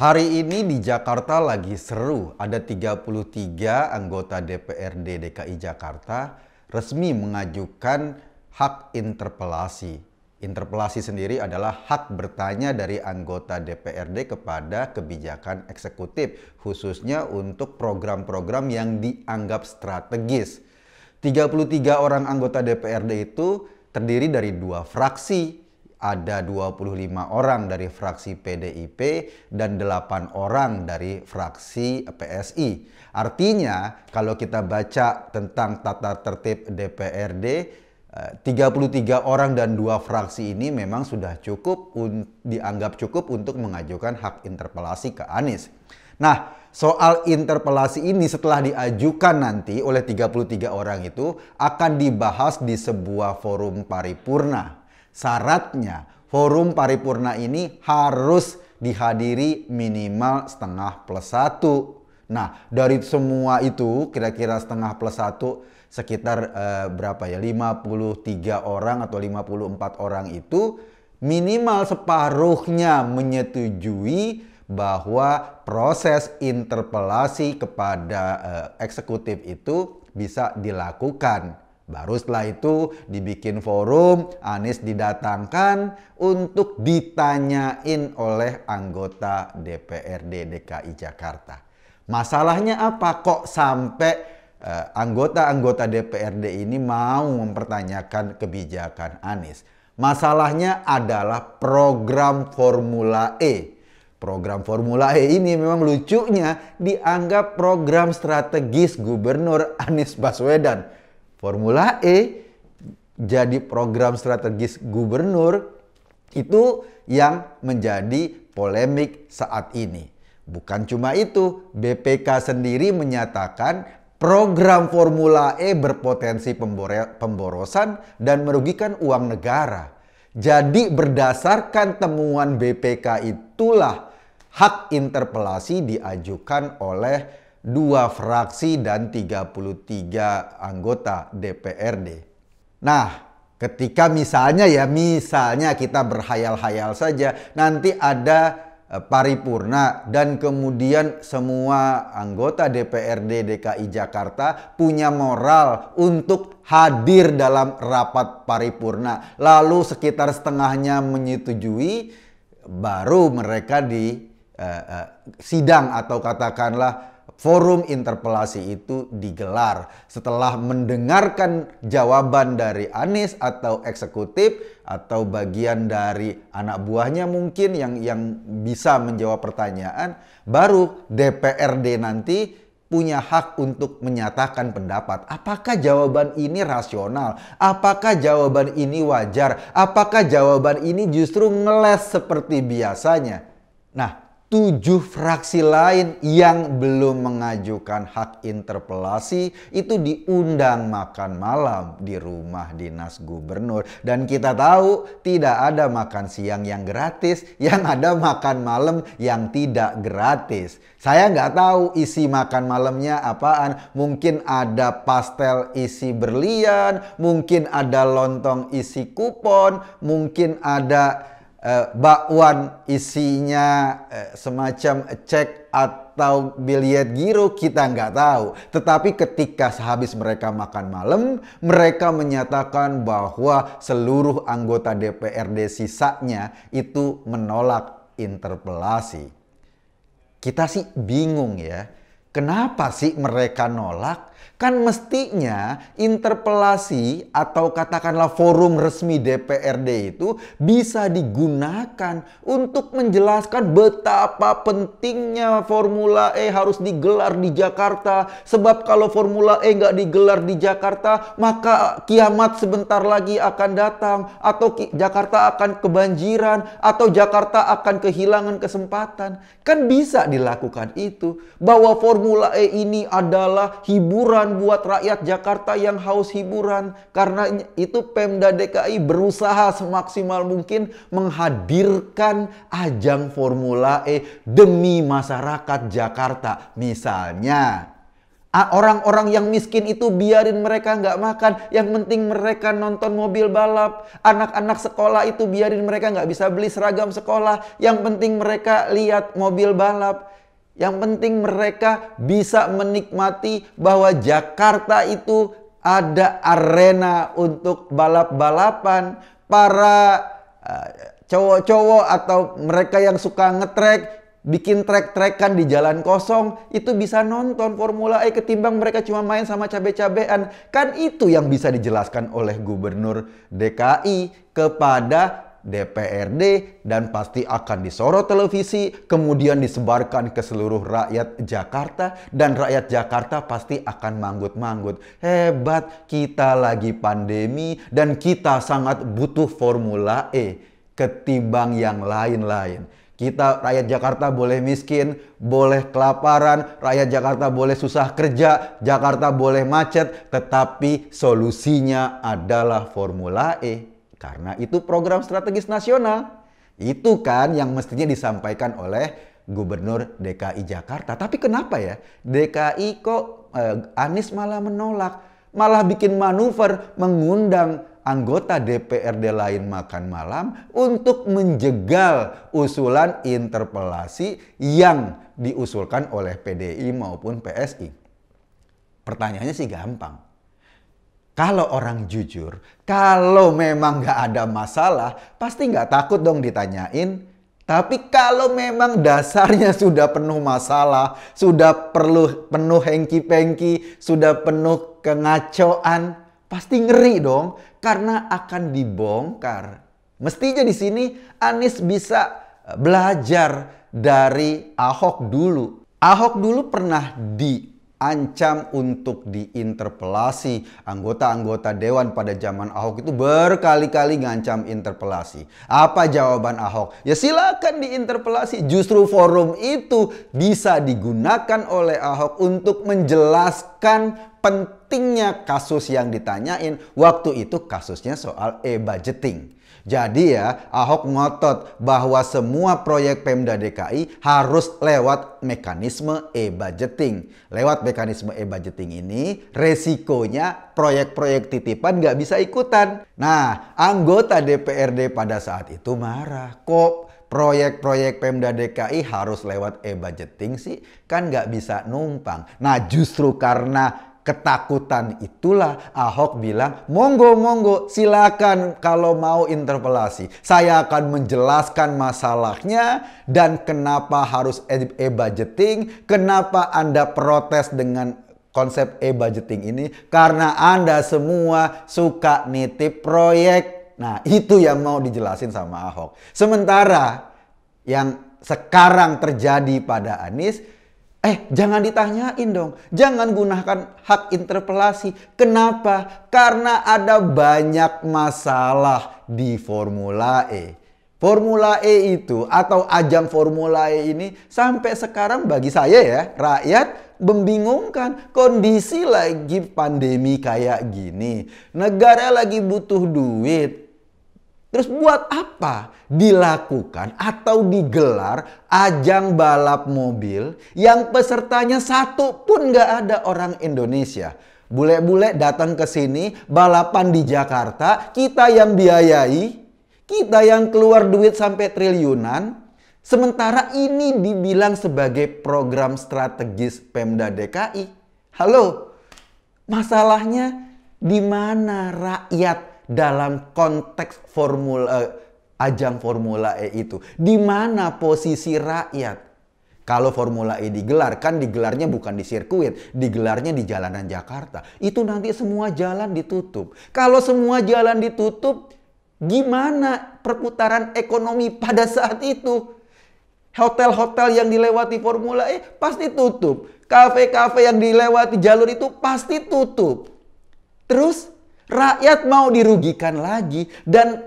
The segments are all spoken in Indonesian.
Hari ini di Jakarta lagi seru, ada 33 anggota DPRD DKI Jakarta resmi mengajukan hak interpelasi. Interpelasi sendiri adalah hak bertanya dari anggota DPRD kepada kebijakan eksekutif, khususnya untuk program-program yang dianggap strategis. 33 orang anggota DPRD itu terdiri dari dua fraksi, ada 25 orang dari fraksi PDIP dan 8 orang dari fraksi PSI. Artinya kalau kita baca tentang tata tertib DPRD 33 eh, orang dan dua fraksi ini memang sudah cukup dianggap cukup untuk mengajukan hak interpelasi ke Anies. Nah, soal interpelasi ini setelah diajukan nanti oleh 33 orang itu akan dibahas di sebuah forum paripurna Syaratnya, forum paripurna ini harus dihadiri minimal setengah plus satu. Nah, dari semua itu kira-kira setengah plus satu sekitar eh, berapa ya? 53 orang atau 54 orang itu minimal separuhnya menyetujui bahwa proses interpelasi kepada eh, eksekutif itu bisa dilakukan. Baru setelah itu dibikin forum, Anies didatangkan untuk ditanyain oleh anggota DPRD DKI Jakarta. Masalahnya apa kok sampai eh, anggota-anggota eh, DPRD ini mau mempertanyakan kebijakan Anies? Masalahnya adalah program Formula E. Program Formula E ini memang lucunya dianggap program strategis Gubernur Anies Baswedan Formula E jadi program strategis gubernur itu yang menjadi polemik saat ini. Bukan cuma itu, BPK sendiri menyatakan program Formula E berpotensi pemborosan dan merugikan uang negara. Jadi berdasarkan temuan BPK itulah hak interpelasi diajukan oleh dua fraksi dan 33 anggota DPRD. Nah, ketika misalnya ya misalnya kita berhayal-hayal saja nanti ada e, paripurna dan kemudian semua anggota DPRD DKI Jakarta punya moral untuk hadir dalam rapat paripurna lalu sekitar setengahnya menyetujui baru mereka di uh, uh, sidang atau katakanlah forum interpelasi itu digelar. Setelah mendengarkan jawaban dari Anies atau eksekutif atau bagian dari anak buahnya mungkin yang yang bisa menjawab pertanyaan, baru DPRD nanti punya hak untuk menyatakan pendapat. Apakah jawaban ini rasional? Apakah jawaban ini wajar? Apakah jawaban ini justru ngeles seperti biasanya? Nah, tujuh fraksi lain yang belum mengajukan hak interpelasi itu diundang makan malam di rumah dinas gubernur. Dan kita tahu tidak ada makan siang yang gratis, yang ada makan malam yang tidak gratis. Saya nggak tahu isi makan malamnya apaan. Mungkin ada pastel isi berlian, mungkin ada lontong isi kupon, mungkin ada uh, bakwan isinya uh, semacam cek atau biliet giro kita nggak tahu. Tetapi ketika sehabis mereka makan malam, mereka menyatakan bahwa seluruh anggota DPRD sisanya itu menolak interpelasi. Kita sih bingung ya Kenapa sih mereka nolak? Kan mestinya interpelasi atau katakanlah forum resmi DPRD itu bisa digunakan untuk menjelaskan betapa pentingnya Formula E harus digelar di Jakarta. Sebab kalau Formula E nggak digelar di Jakarta, maka kiamat sebentar lagi akan datang. Atau Jakarta akan kebanjiran, atau Jakarta akan kehilangan kesempatan. Kan bisa dilakukan itu. Bahwa Formula Formula E ini adalah hiburan buat rakyat Jakarta yang haus hiburan. Karena itu Pemda DKI berusaha semaksimal mungkin menghadirkan ajang Formula E demi masyarakat Jakarta. Misalnya, Orang-orang yang miskin itu biarin mereka nggak makan. Yang penting mereka nonton mobil balap. Anak-anak sekolah itu biarin mereka nggak bisa beli seragam sekolah. Yang penting mereka lihat mobil balap. Yang penting mereka bisa menikmati bahwa Jakarta itu ada arena untuk balap-balapan. Para eh, cowok-cowok atau mereka yang suka ngetrek, bikin trek-trekan di jalan kosong, itu bisa nonton Formula E ketimbang mereka cuma main sama cabe-cabean. Kan itu yang bisa dijelaskan oleh Gubernur DKI kepada DPRD, dan pasti akan disorot televisi, kemudian disebarkan ke seluruh rakyat Jakarta, dan rakyat Jakarta pasti akan manggut-manggut. Hebat, kita lagi pandemi, dan kita sangat butuh Formula E ketimbang yang lain-lain. Kita rakyat Jakarta boleh miskin, boleh kelaparan, rakyat Jakarta boleh susah kerja, Jakarta boleh macet, tetapi solusinya adalah Formula E. Karena itu program strategis nasional. Itu kan yang mestinya disampaikan oleh Gubernur DKI Jakarta. Tapi kenapa ya DKI kok eh, Anies malah menolak, malah bikin manuver mengundang anggota DPRD lain makan malam untuk menjegal usulan interpelasi yang diusulkan oleh PDI maupun PSI. Pertanyaannya sih gampang. Kalau orang jujur, kalau memang nggak ada masalah, pasti nggak takut dong ditanyain. Tapi kalau memang dasarnya sudah penuh masalah, sudah perlu penuh hengki-pengki, sudah penuh kengacoan, pasti ngeri dong karena akan dibongkar. Mestinya di sini Anies bisa belajar dari Ahok dulu. Ahok dulu pernah di ancam untuk diinterpelasi. Anggota-anggota dewan pada zaman Ahok itu berkali-kali ngancam interpelasi. Apa jawaban Ahok? Ya silakan diinterpelasi. Justru forum itu bisa digunakan oleh Ahok untuk menjelaskan pentingnya pentingnya kasus yang ditanyain waktu itu kasusnya soal e-budgeting. Jadi ya Ahok ngotot bahwa semua proyek Pemda DKI harus lewat mekanisme e-budgeting. Lewat mekanisme e-budgeting ini resikonya proyek-proyek titipan nggak bisa ikutan. Nah anggota DPRD pada saat itu marah. Kok proyek-proyek Pemda DKI harus lewat e-budgeting sih? Kan nggak bisa numpang. Nah justru karena ketakutan itulah Ahok bilang, monggo monggo silakan kalau mau interpelasi. Saya akan menjelaskan masalahnya dan kenapa harus e-, e-budgeting, kenapa Anda protes dengan konsep e-budgeting ini karena Anda semua suka nitip proyek. Nah, itu yang mau dijelasin sama Ahok. Sementara yang sekarang terjadi pada Anies Eh, jangan ditanyain dong. Jangan gunakan hak interpelasi. Kenapa? Karena ada banyak masalah di Formula E. Formula E itu atau ajang Formula E ini sampai sekarang bagi saya ya, rakyat membingungkan kondisi lagi pandemi kayak gini. Negara lagi butuh duit, Terus buat apa dilakukan atau digelar ajang balap mobil yang pesertanya satu pun nggak ada orang Indonesia? Bule-bule datang ke sini, balapan di Jakarta, kita yang biayai, kita yang keluar duit sampai triliunan, sementara ini dibilang sebagai program strategis Pemda DKI. Halo, masalahnya di mana rakyat dalam konteks formula eh, ajang Formula E itu. Di mana posisi rakyat? Kalau Formula E digelar, kan digelarnya bukan di sirkuit, digelarnya di jalanan Jakarta. Itu nanti semua jalan ditutup. Kalau semua jalan ditutup, gimana perputaran ekonomi pada saat itu? Hotel-hotel yang dilewati Formula E pasti tutup. Kafe-kafe yang dilewati jalur itu pasti tutup. Terus Rakyat mau dirugikan lagi dan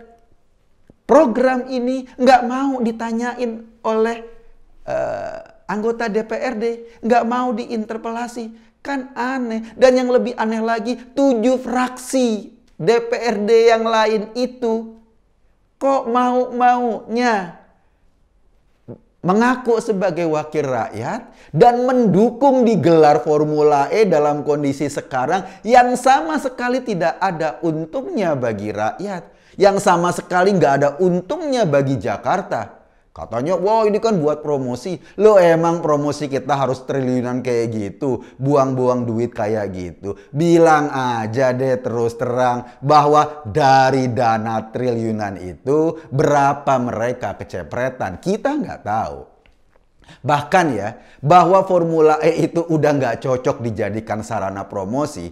program ini nggak mau ditanyain oleh uh, anggota DPRD, nggak mau diinterpelasi. Kan aneh. Dan yang lebih aneh lagi, tujuh fraksi DPRD yang lain itu kok mau-maunya mengaku sebagai wakil rakyat dan mendukung digelar Formula E dalam kondisi sekarang yang sama sekali tidak ada untungnya bagi rakyat, yang sama sekali nggak ada untungnya bagi Jakarta. Katanya, wow ini kan buat promosi. Lo emang promosi kita harus triliunan kayak gitu. Buang-buang duit kayak gitu. Bilang aja deh terus terang bahwa dari dana triliunan itu berapa mereka kecepretan. Kita nggak tahu. Bahkan ya, bahwa Formula E itu udah nggak cocok dijadikan sarana promosi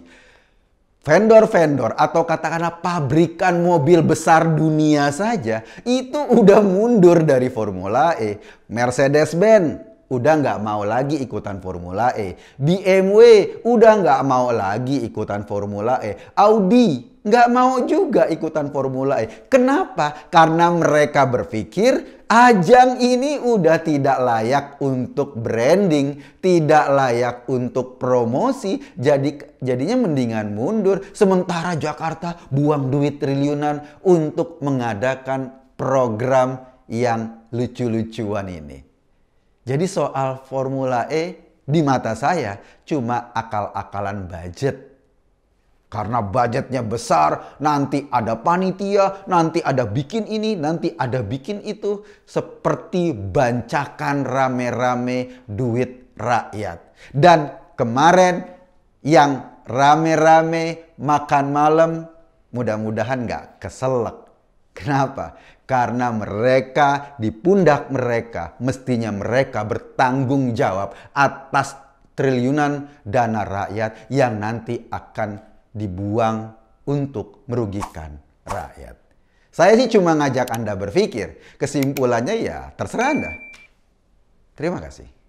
vendor-vendor atau katakanlah pabrikan mobil besar dunia saja itu udah mundur dari Formula E, Mercedes-Benz, udah nggak mau lagi ikutan Formula E. BMW udah nggak mau lagi ikutan Formula E. Audi nggak mau juga ikutan Formula E. Kenapa? Karena mereka berpikir ajang ini udah tidak layak untuk branding, tidak layak untuk promosi, jadi jadinya mendingan mundur. Sementara Jakarta buang duit triliunan untuk mengadakan program yang lucu-lucuan ini. Jadi soal Formula E di mata saya cuma akal-akalan budget. Karena budgetnya besar, nanti ada panitia, nanti ada bikin ini, nanti ada bikin itu. Seperti bancakan rame-rame duit rakyat. Dan kemarin yang rame-rame makan malam, mudah-mudahan nggak keselak. Kenapa? karena mereka di pundak mereka mestinya mereka bertanggung jawab atas triliunan dana rakyat yang nanti akan dibuang untuk merugikan rakyat. Saya sih cuma ngajak Anda berpikir, kesimpulannya ya terserah Anda. Terima kasih.